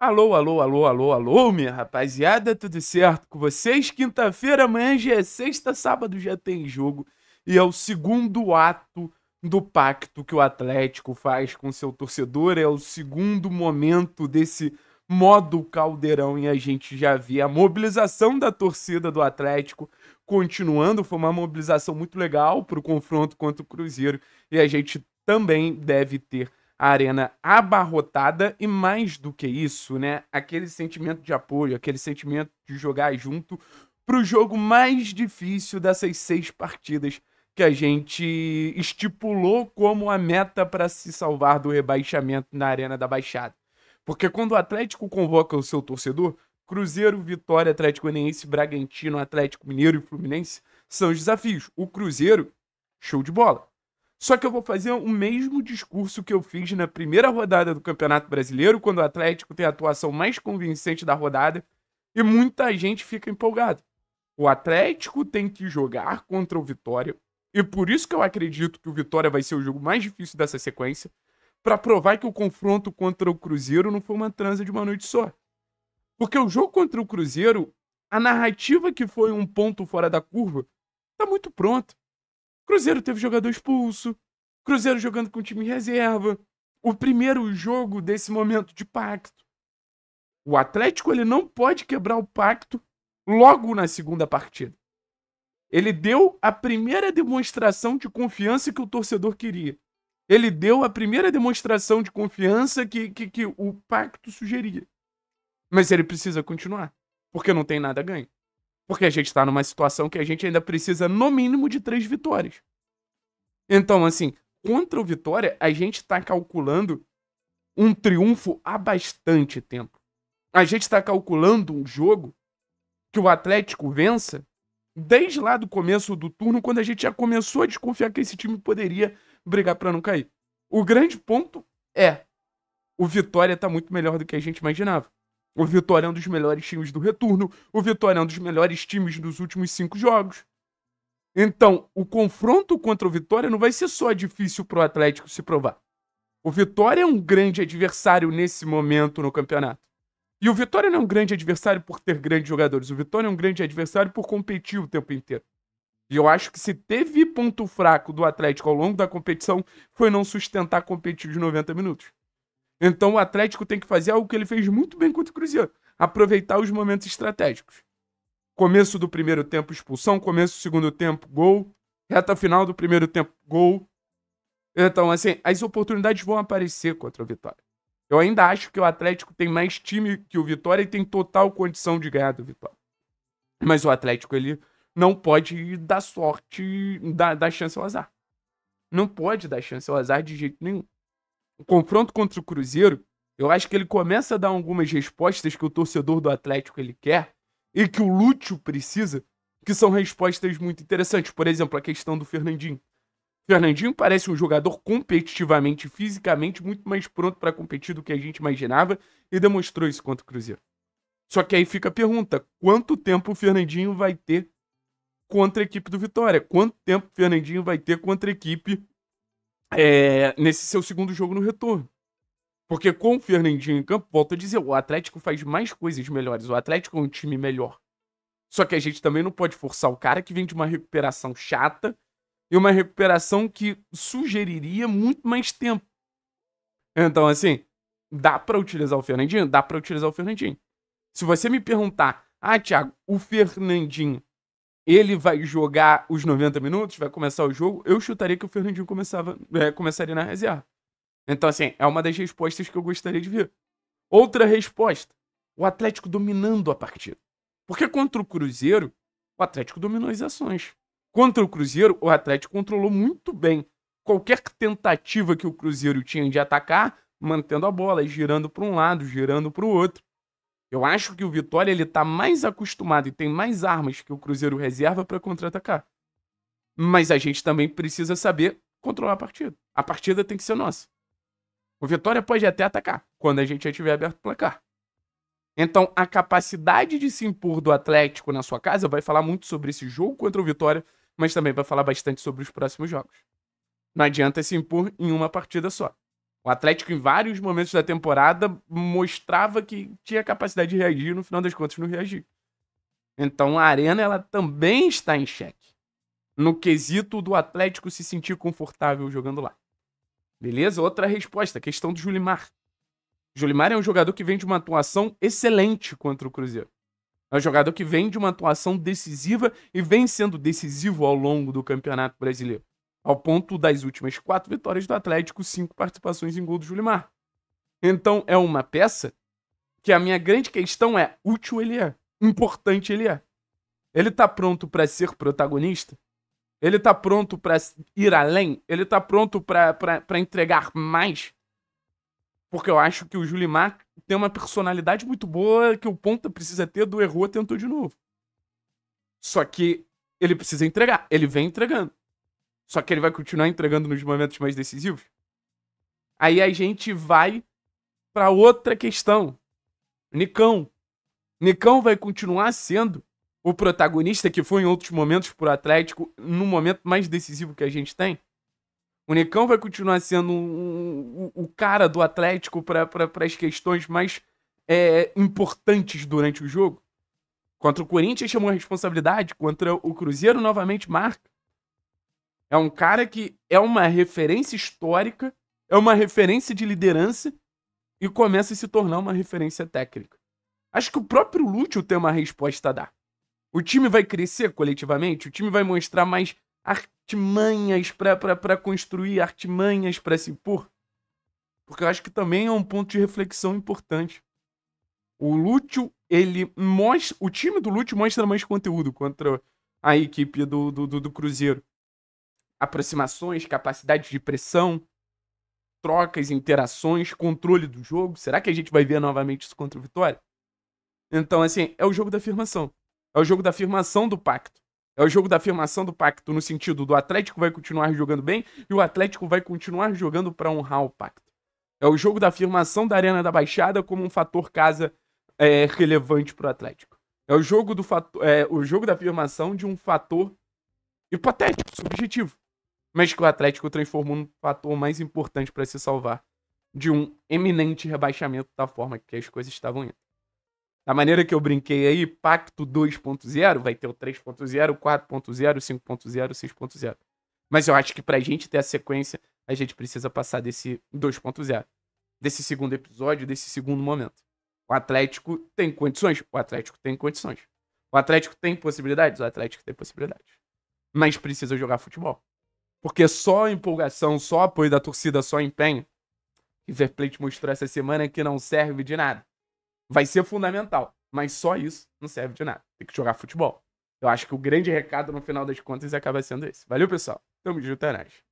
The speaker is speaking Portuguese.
Alô, alô, alô, alô, alô, minha rapaziada, tudo certo com vocês? Quinta-feira, amanhã já é sexta, sábado já tem jogo. E é o segundo ato do pacto que o Atlético faz com seu torcedor. É o segundo momento desse modo caldeirão e a gente já vê a mobilização da torcida do Atlético continuando. Foi uma mobilização muito legal para o confronto contra o Cruzeiro e a gente também deve ter a arena abarrotada e mais do que isso, né? Aquele sentimento de apoio, aquele sentimento de jogar junto para o jogo mais difícil dessas seis partidas que a gente estipulou como a meta para se salvar do rebaixamento na Arena da Baixada. Porque quando o Atlético convoca o seu torcedor, Cruzeiro, Vitória, Atlético Goianiense, Bragantino, Atlético Mineiro e Fluminense são os desafios. O Cruzeiro, show de bola. Só que eu vou fazer o mesmo discurso que eu fiz na primeira rodada do Campeonato Brasileiro, quando o Atlético tem a atuação mais convincente da rodada e muita gente fica empolgada. O Atlético tem que jogar contra o Vitória e por isso que eu acredito que o Vitória vai ser o jogo mais difícil dessa sequência, para provar que o confronto contra o Cruzeiro não foi uma transa de uma noite só. Porque o jogo contra o Cruzeiro, a narrativa que foi um ponto fora da curva, tá muito pronto. Cruzeiro teve jogador expulso. Cruzeiro jogando com time reserva. O primeiro jogo desse momento de pacto. O Atlético ele não pode quebrar o pacto logo na segunda partida. Ele deu a primeira demonstração de confiança que o torcedor queria. Ele deu a primeira demonstração de confiança que, que, que o pacto sugeria. Mas ele precisa continuar, porque não tem nada a ganhar. Porque a gente está numa situação que a gente ainda precisa, no mínimo, de três vitórias. Então, assim, contra o Vitória, a gente está calculando um triunfo há bastante tempo. A gente está calculando um jogo que o Atlético vença desde lá do começo do turno, quando a gente já começou a desconfiar que esse time poderia brigar para não cair. O grande ponto é: o Vitória está muito melhor do que a gente imaginava. O Vitória é um dos melhores times do retorno. O Vitória é um dos melhores times dos últimos cinco jogos. Então, o confronto contra o Vitória não vai ser só difícil para o Atlético se provar. O Vitória é um grande adversário nesse momento no campeonato. E o Vitória não é um grande adversário por ter grandes jogadores. O Vitória é um grande adversário por competir o tempo inteiro. E eu acho que se teve ponto fraco do Atlético ao longo da competição, foi não sustentar competir de 90 minutos. Então o Atlético tem que fazer algo que ele fez muito bem contra o Cruzeiro: aproveitar os momentos estratégicos. Começo do primeiro tempo, expulsão. Começo do segundo tempo, gol. Reta final do primeiro tempo, gol. Então, assim, as oportunidades vão aparecer contra o Vitória. Eu ainda acho que o Atlético tem mais time que o Vitória e tem total condição de ganhar do Vitória. Mas o Atlético, ele não pode dar sorte, dar, dar chance ao azar. Não pode dar chance ao azar de jeito nenhum o confronto contra o Cruzeiro, eu acho que ele começa a dar algumas respostas que o torcedor do Atlético ele quer e que o Lúcio precisa, que são respostas muito interessantes. Por exemplo, a questão do Fernandinho. Fernandinho parece um jogador competitivamente, fisicamente, muito mais pronto para competir do que a gente imaginava e demonstrou isso contra o Cruzeiro. Só que aí fica a pergunta: quanto tempo o Fernandinho vai ter contra a equipe do Vitória? Quanto tempo o Fernandinho vai ter contra a equipe é, nesse seu segundo jogo no retorno. Porque com o Fernandinho em campo, volto a dizer, o Atlético faz mais coisas melhores. O Atlético é um time melhor. Só que a gente também não pode forçar o cara que vem de uma recuperação chata e uma recuperação que sugeriria muito mais tempo. Então, assim, dá para utilizar o Fernandinho? Dá para utilizar o Fernandinho. Se você me perguntar, ah, Thiago, o Fernandinho ele vai jogar os 90 minutos, vai começar o jogo, eu chutaria que o Fernandinho começava, é, começaria na reserva. Então, assim, é uma das respostas que eu gostaria de ver. Outra resposta: o Atlético dominando a partida. Porque contra o Cruzeiro, o Atlético dominou as ações. Contra o Cruzeiro, o Atlético controlou muito bem qualquer tentativa que o Cruzeiro tinha de atacar, mantendo a bola, girando para um lado, girando para o outro. Eu acho que o Vitória ele tá mais acostumado e tem mais armas que o Cruzeiro reserva para contra-atacar. Mas a gente também precisa saber controlar a partida. A partida tem que ser nossa. O Vitória pode até atacar quando a gente já tiver aberto o placar. Então, a capacidade de se impor do Atlético na sua casa vai falar muito sobre esse jogo contra o Vitória, mas também vai falar bastante sobre os próximos jogos. Não adianta se impor em uma partida só. O Atlético, em vários momentos da temporada, mostrava que tinha capacidade de reagir e, no final das contas, não reagiu. Então, a Arena ela também está em xeque. No quesito do Atlético se sentir confortável jogando lá. Beleza? Outra resposta, questão do Julimar. Julimar é um jogador que vem de uma atuação excelente contra o Cruzeiro. É um jogador que vem de uma atuação decisiva e vem sendo decisivo ao longo do Campeonato Brasileiro ao ponto das últimas quatro vitórias do Atlético, cinco participações em gol do Julimar. Então é uma peça que a minha grande questão é: útil ele é, importante ele é. Ele tá pronto para ser protagonista? Ele tá pronto para ir além? Ele tá pronto para entregar mais? Porque eu acho que o Julimar tem uma personalidade muito boa que o Ponta precisa ter do errou, tentou de novo. Só que ele precisa entregar. Ele vem entregando. Só que ele vai continuar entregando nos momentos mais decisivos. Aí a gente vai para outra questão. Nicão. Nicão vai continuar sendo o protagonista que foi em outros momentos pro Atlético, no momento mais decisivo que a gente tem. O Nicão vai continuar sendo o, o cara do Atlético para pra, as questões mais é, importantes durante o jogo. Contra o Corinthians chamou a responsabilidade, contra o Cruzeiro novamente marca. É um cara que é uma referência histórica, é uma referência de liderança e começa a se tornar uma referência técnica. Acho que o próprio Lúcio tem uma resposta a dar. O time vai crescer coletivamente, o time vai mostrar mais artimanhas para construir, artimanhas para se impor. Porque eu acho que também é um ponto de reflexão importante. O Lúcio, ele mostra. O time do Lúcio mostra mais conteúdo contra a equipe do, do, do, do Cruzeiro aproximações, capacidade de pressão, trocas, interações, controle do jogo. Será que a gente vai ver novamente isso contra o Vitória? Então, assim, é o jogo da afirmação. É o jogo da afirmação do pacto. É o jogo da afirmação do pacto no sentido do Atlético vai continuar jogando bem e o Atlético vai continuar jogando para honrar o pacto. É o jogo da afirmação da Arena da Baixada como um fator casa é, relevante para o Atlético. É o jogo do fato é, o jogo da afirmação de um fator hipotético, subjetivo mas que o Atlético transformou num fator mais importante para se salvar de um eminente rebaixamento da forma que as coisas estavam indo. Da maneira que eu brinquei aí, Pacto 2.0, vai ter o 3.0, 4.0, 5.0, 6.0. Mas eu acho que pra gente ter a sequência, a gente precisa passar desse 2.0, desse segundo episódio, desse segundo momento. O Atlético tem condições? O Atlético tem condições. O Atlético tem possibilidades? O Atlético tem possibilidades. Mas precisa jogar futebol. Porque só empolgação, só apoio da torcida, só empenho. River Plate mostrou essa semana que não serve de nada. Vai ser fundamental, mas só isso não serve de nada. Tem que jogar futebol. Eu acho que o grande recado no final das contas acaba sendo esse. Valeu, pessoal. Tamo junto, é nóis.